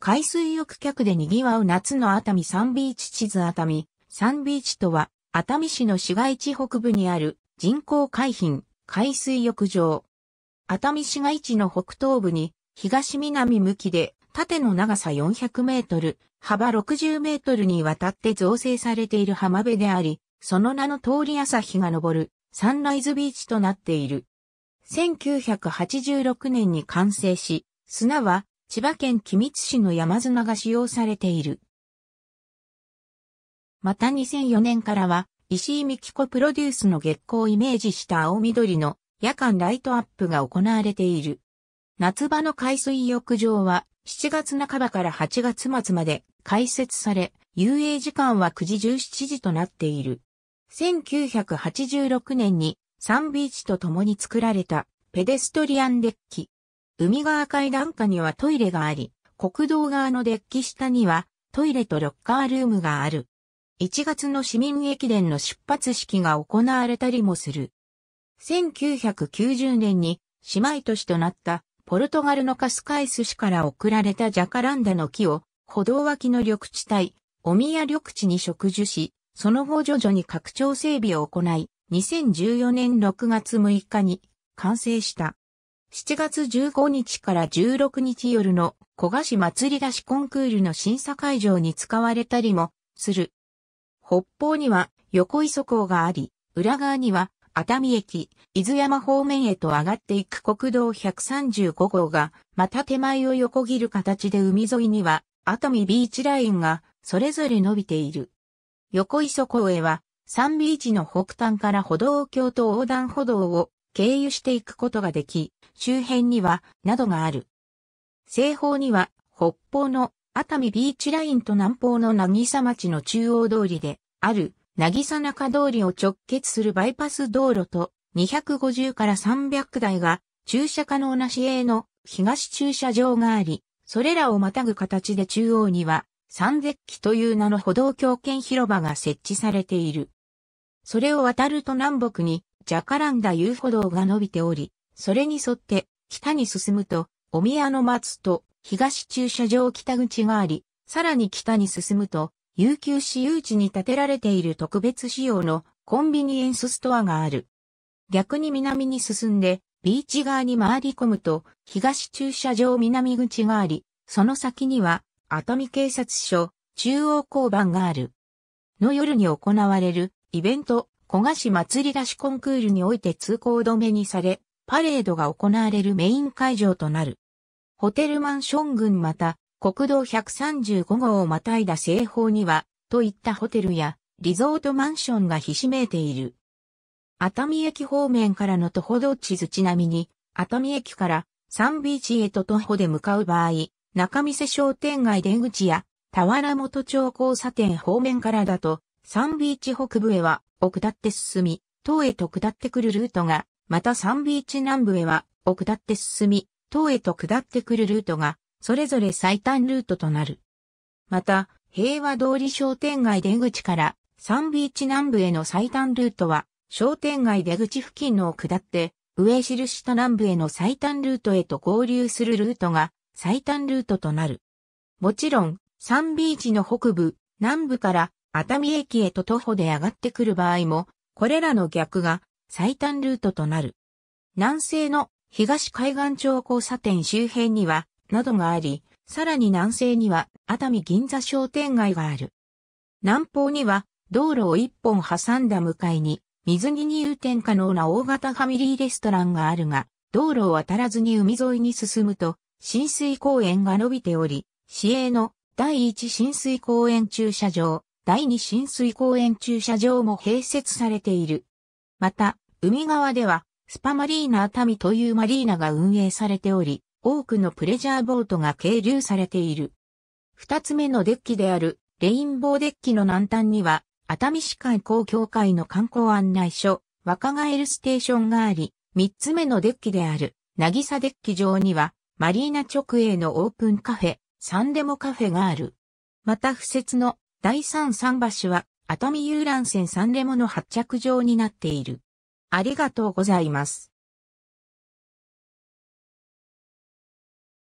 海水浴客で賑わう夏の熱海サンビーチ地図熱海。サンビーチとは、熱海市の市街地北部にある人工海浜、海水浴場。熱海市街地の北東部に、東南向きで、縦の長さ400メートル、幅60メートルにわたって造成されている浜辺であり、その名の通り朝日が昇る、サンライズビーチとなっている。1986年に完成し、砂は千葉県君津市の山砂が使用されている。また2004年からは、石井美紀子プロデュースの月光をイメージした青緑の夜間ライトアップが行われている。夏場の海水浴場は7月半ばから8月末まで開設され、遊泳時間は9時17時となっている。1986年にサンビーチと共に作られたペデストリアンデッキ。海側階段下にはトイレがあり、国道側のデッキ下にはトイレとロッカールームがある。1月の市民駅伝の出発式が行われたりもする。1990年に姉妹都市となったポルトガルのカスカイス市から送られたジャカランダの木を歩道脇の緑地帯、お宮緑地に植樹し、その後徐々に拡張整備を行い、2014年6月6日に完成した。7月15日から16日夜の小菓子祭り出しコンクールの審査会場に使われたりもする。北方には横磯港があり、裏側には熱海駅、伊豆山方面へと上がっていく国道135号が、また手前を横切る形で海沿いには熱海ビーチラインがそれぞれ伸びている。横磯港へは、サンビーチの北端から歩道橋と横断歩道を経由していくことができ、周辺には、などがある。西方には、北方の熱海ビーチラインと南方の渚町の中央通りで、ある、渚中通りを直結するバイパス道路と、250から300台が、駐車可能な市営の東駐車場があり、それらをまたぐ形で中央には、三絶記という名の歩道橋兼広場が設置されている。それを渡ると南北にジャカランダ遊歩道が伸びており、それに沿って北に進むと、お宮の松と東駐車場北口があり、さらに北に進むと、琉球市有地に建てられている特別仕様のコンビニエンスストアがある。逆に南に進んで、ビーチ側に回り込むと、東駐車場南口があり、その先には、熱海警察署、中央交番がある。の夜に行われる、イベント、小賀市祭り出しコンクールにおいて通行止めにされ、パレードが行われるメイン会場となる。ホテルマンション群また、国道135号をまたいだ西方には、といったホテルやリゾートマンションがひしめいている。熱海駅方面からの徒歩道地図ちなみに、熱海駅からサンビーチへと徒歩で向かう場合、中見世商店街出口や、田原本町交差点方面からだと、サンビーチ北部へは、を下って進み、東へと下ってくるルートが、またサンビーチ南部へは、を下って進み、東へと下ってくるルートが、それぞれ最短ルートとなる。また、平和通り商店街出口から、サンビーチ南部への最短ルートは、商店街出口付近のを下って、上記した南部への最短ルートへと合流するルートが、最短ルートとなる。もちろん、サンビーチの北部、南部から熱海駅へと徒歩で上がってくる場合も、これらの逆が最短ルートとなる。南西の東海岸町交差点周辺には、などがあり、さらに南西には熱海銀座商店街がある。南方には道路を一本挟んだ向かいに水着に入店可能な大型ファミリーレストランがあるが、道路を渡らずに海沿いに進むと浸水公園が伸びており、市営の第一浸水公園駐車場、第二浸水公園駐車場も併設されている。また、海側では、スパマリーナ熱海というマリーナが運営されており、多くのプレジャーボートが係留されている。二つ目のデッキである、レインボーデッキの南端には、熱海市観光協会の観光案内所、若返るステーションがあり、三つ目のデッキである、なぎさデッキ上には、マリーナ直営のオープンカフェ、サンデモカフェがある。また、不設の第三桟橋は熱海遊覧船三レモの発着場になっている。ありがとうございます。